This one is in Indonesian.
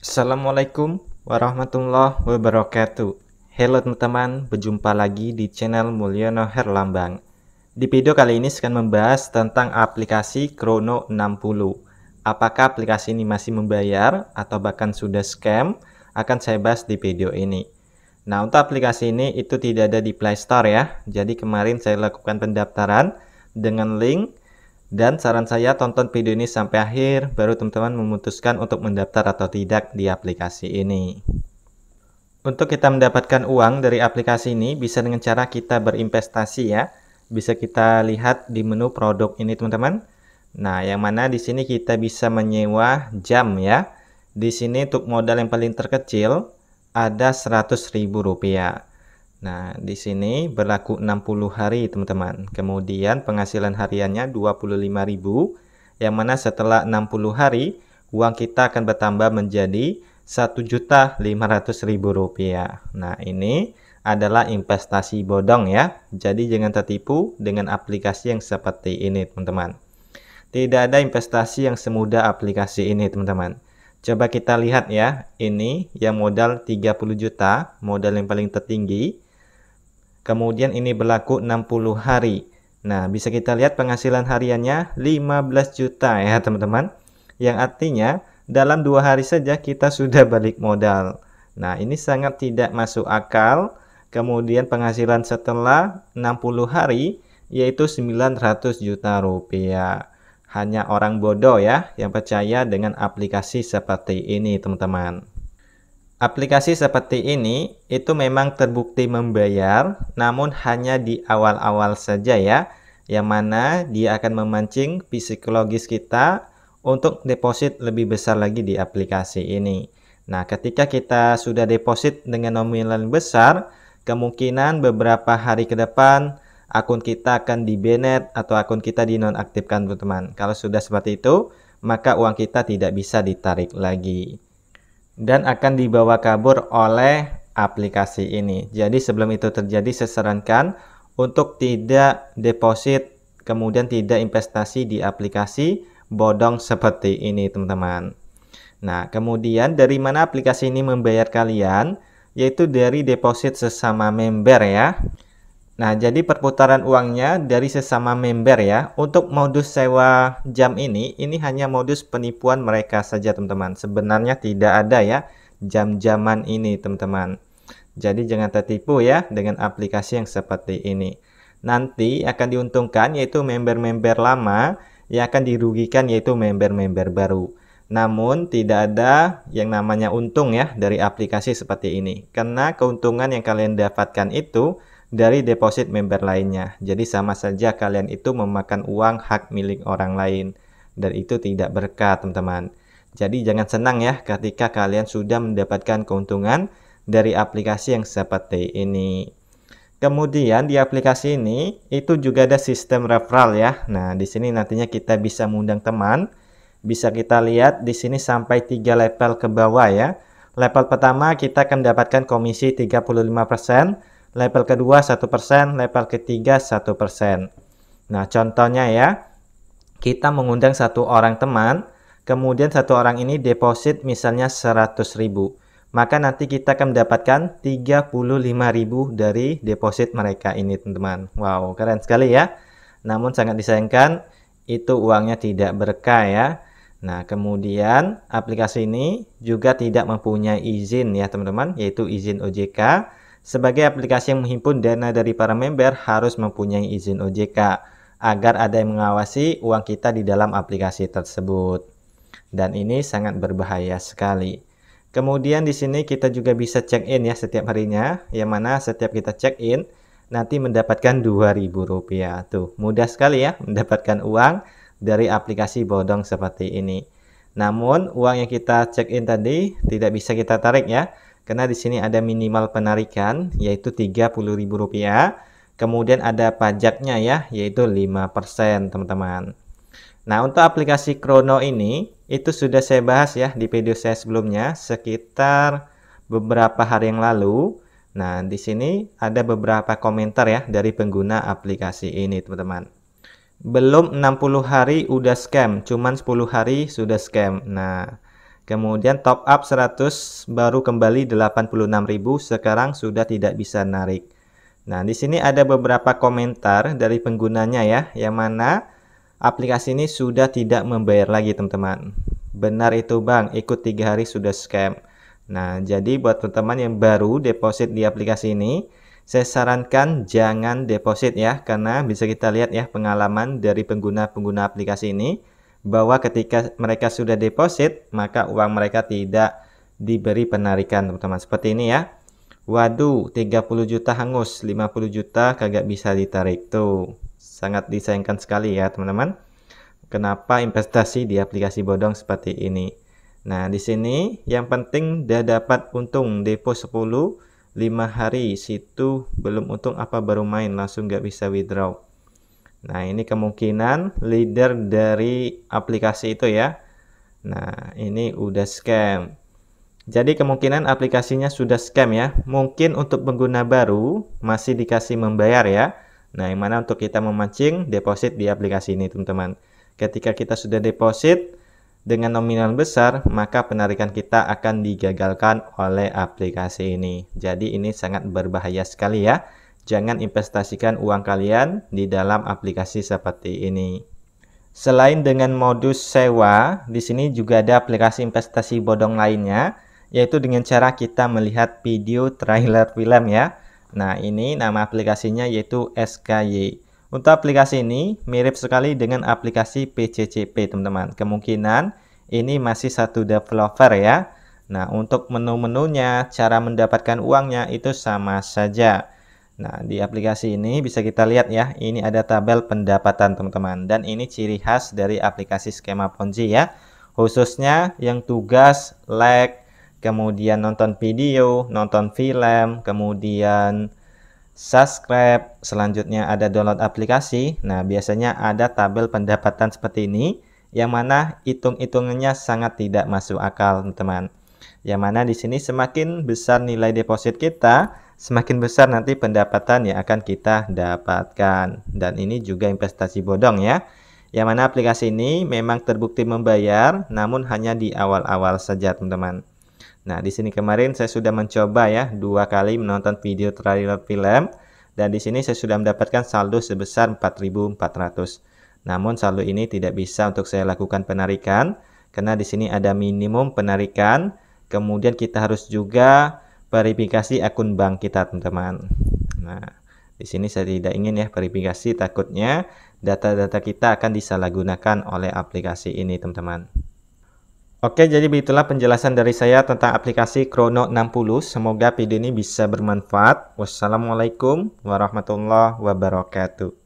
Assalamualaikum warahmatullahi wabarakatuh. Halo teman-teman, berjumpa lagi di channel Mulyono Herlambang. Di video kali ini akan membahas tentang aplikasi Chrono 60. Apakah aplikasi ini masih membayar atau bahkan sudah scam? Akan saya bahas di video ini. Nah, untuk aplikasi ini itu tidak ada di Play Store ya. Jadi kemarin saya lakukan pendaftaran dengan link dan saran saya tonton video ini sampai akhir, baru teman-teman memutuskan untuk mendaftar atau tidak di aplikasi ini. Untuk kita mendapatkan uang dari aplikasi ini bisa dengan cara kita berinvestasi ya. Bisa kita lihat di menu produk ini teman-teman. Nah, yang mana di sini kita bisa menyewa jam ya. Di sini untuk modal yang paling terkecil ada Rp100.000. Nah, di sini berlaku 60 hari, teman-teman. Kemudian penghasilan hariannya 25.000, yang mana setelah 60 hari, uang kita akan bertambah menjadi rp rupiah Nah, ini adalah investasi bodong ya. Jadi jangan tertipu dengan aplikasi yang seperti ini, teman-teman. Tidak ada investasi yang semudah aplikasi ini, teman-teman. Coba kita lihat ya, ini yang modal 30 juta, modal yang paling tertinggi Kemudian ini berlaku 60 hari. Nah, bisa kita lihat penghasilan hariannya 15 juta ya teman-teman. Yang artinya dalam dua hari saja kita sudah balik modal. Nah, ini sangat tidak masuk akal. Kemudian penghasilan setelah 60 hari yaitu 900 juta rupiah. Hanya orang bodoh ya yang percaya dengan aplikasi seperti ini teman-teman. Aplikasi seperti ini itu memang terbukti membayar, namun hanya di awal-awal saja ya, yang mana dia akan memancing psikologis kita untuk deposit lebih besar lagi di aplikasi ini. Nah, ketika kita sudah deposit dengan nominal besar, kemungkinan beberapa hari ke depan akun kita akan dibanet atau akun kita dinonaktifkan, teman-teman. Kalau sudah seperti itu, maka uang kita tidak bisa ditarik lagi dan akan dibawa kabur oleh aplikasi ini. Jadi sebelum itu terjadi saya sarankan untuk tidak deposit kemudian tidak investasi di aplikasi bodong seperti ini teman-teman. Nah, kemudian dari mana aplikasi ini membayar kalian? Yaitu dari deposit sesama member ya. Nah, jadi perputaran uangnya dari sesama member ya. Untuk modus sewa jam ini, ini hanya modus penipuan mereka saja, teman-teman. Sebenarnya tidak ada ya jam-jaman ini, teman-teman. Jadi jangan tertipu ya dengan aplikasi yang seperti ini. Nanti akan diuntungkan yaitu member-member lama yang akan dirugikan yaitu member-member baru. Namun tidak ada yang namanya untung ya dari aplikasi seperti ini. Karena keuntungan yang kalian dapatkan itu dari deposit member lainnya. Jadi sama saja kalian itu memakan uang hak milik orang lain dan itu tidak berkah teman-teman. Jadi jangan senang ya ketika kalian sudah mendapatkan keuntungan dari aplikasi yang seperti ini. Kemudian di aplikasi ini itu juga ada sistem referral ya. Nah, di sini nantinya kita bisa mengundang teman. Bisa kita lihat di sini sampai 3 level ke bawah ya. Level pertama kita akan mendapatkan komisi 35%, level kedua 1%, level ketiga 1%. Nah, contohnya ya, kita mengundang satu orang teman, kemudian satu orang ini deposit misalnya ribu, Maka nanti kita akan mendapatkan ribu dari deposit mereka ini, teman-teman. Wow, keren sekali ya. Namun sangat disayangkan itu uangnya tidak berkah ya. Nah, kemudian aplikasi ini juga tidak mempunyai izin ya, teman-teman, yaitu izin OJK sebagai aplikasi yang menghimpun dana dari para member harus mempunyai izin OJK agar ada yang mengawasi uang kita di dalam aplikasi tersebut. Dan ini sangat berbahaya sekali. Kemudian di sini kita juga bisa check in ya setiap harinya, yang mana setiap kita check in nanti mendapatkan Rp2.000. Tuh, mudah sekali ya mendapatkan uang dari aplikasi bodong seperti ini. Namun, uang yang kita check in tadi tidak bisa kita tarik ya karena di sini ada minimal penarikan yaitu Rp30.000. Kemudian ada pajaknya ya yaitu 5% teman-teman. Nah, untuk aplikasi Krono ini itu sudah saya bahas ya di video saya sebelumnya sekitar beberapa hari yang lalu. Nah, di sini ada beberapa komentar ya dari pengguna aplikasi ini, teman-teman. Belum 60 hari udah scam, cuman 10 hari sudah scam. Nah, Kemudian top up 100 baru kembali 86.000 sekarang sudah tidak bisa narik. Nah, di sini ada beberapa komentar dari penggunanya ya, yang mana aplikasi ini sudah tidak membayar lagi teman-teman. Benar itu bang, ikut tiga hari sudah scam. Nah, jadi buat teman-teman yang baru deposit di aplikasi ini, saya sarankan jangan deposit ya, karena bisa kita lihat ya pengalaman dari pengguna-pengguna aplikasi ini bahwa ketika mereka sudah deposit, maka uang mereka tidak diberi penarikan, teman-teman. Seperti ini ya. Waduh, 30 juta hangus, 50 juta kagak bisa ditarik. Tuh, sangat disayangkan sekali ya, teman-teman. Kenapa investasi di aplikasi bodong seperti ini? Nah, di sini yang penting dia dapat untung depo 10 5 hari situ belum untung apa baru main langsung nggak bisa withdraw Nah, ini kemungkinan leader dari aplikasi itu ya. Nah, ini udah scam. Jadi kemungkinan aplikasinya sudah scam ya. Mungkin untuk pengguna baru masih dikasih membayar ya. Nah, yang mana untuk kita memancing deposit di aplikasi ini, teman-teman. Ketika kita sudah deposit dengan nominal besar, maka penarikan kita akan digagalkan oleh aplikasi ini. Jadi ini sangat berbahaya sekali ya jangan investasikan uang kalian di dalam aplikasi seperti ini. Selain dengan modus sewa, di sini juga ada aplikasi investasi bodong lainnya, yaitu dengan cara kita melihat video trailer film ya. Nah, ini nama aplikasinya yaitu SKY. Untuk aplikasi ini mirip sekali dengan aplikasi PCCP, teman-teman. Kemungkinan ini masih satu developer ya. Nah, untuk menu-menunya, cara mendapatkan uangnya itu sama saja. Nah, di aplikasi ini bisa kita lihat ya, ini ada tabel pendapatan teman-teman. Dan ini ciri khas dari aplikasi skema Ponzi ya. Khususnya yang tugas like, kemudian nonton video, nonton film, kemudian subscribe, selanjutnya ada download aplikasi. Nah, biasanya ada tabel pendapatan seperti ini yang mana hitung-hitungannya sangat tidak masuk akal, teman-teman. Yang mana di sini semakin besar nilai deposit kita, semakin besar nanti pendapatan yang akan kita dapatkan. Dan ini juga investasi bodong ya. Yang mana aplikasi ini memang terbukti membayar, namun hanya di awal-awal saja teman-teman. Nah, di sini kemarin saya sudah mencoba ya dua kali menonton video trailer film dan di sini saya sudah mendapatkan saldo sebesar 4.400. Namun saldo ini tidak bisa untuk saya lakukan penarikan karena di sini ada minimum penarikan. Kemudian kita harus juga verifikasi akun bank kita teman-teman. Nah, di sini saya tidak ingin ya verifikasi takutnya data-data kita akan disalahgunakan oleh aplikasi ini teman-teman. Oke, jadi begitulah penjelasan dari saya tentang aplikasi Chrono 60. Semoga video ini bisa bermanfaat. Wassalamualaikum warahmatullahi wabarakatuh.